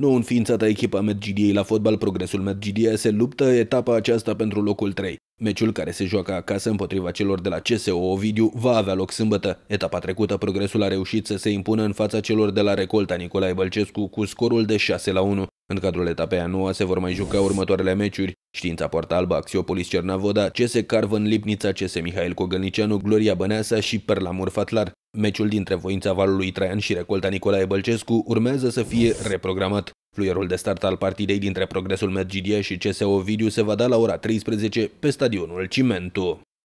Nou înființata echipa MedGDA la fotbal Progresul MedGDA se luptă etapa aceasta pentru locul 3. Meciul care se joacă acasă împotriva celor de la CSO Ovidiu va avea loc sâmbătă. Etapa trecută Progresul a reușit să se impună în fața celor de la Recolta Nicolae Bălcescu cu scorul de 6 la 1. În cadrul etapei a noua se vor mai juca următoarele meciuri. Știința Poarta Alba, Axiopolis Cernavoda, CS Carvan Lipnița, CS Mihail Cogălnicianu, Gloria Băneasa și Perla Murfatlar. Meciul dintre Voința Valului Traian și Recolta Nicolae Bălcescu urmează să fie reprogramat. Fluierul de start al partidei dintre Progresul Medgidia și CSO Ovidiu se va da la ora 13 pe stadionul Cimentu.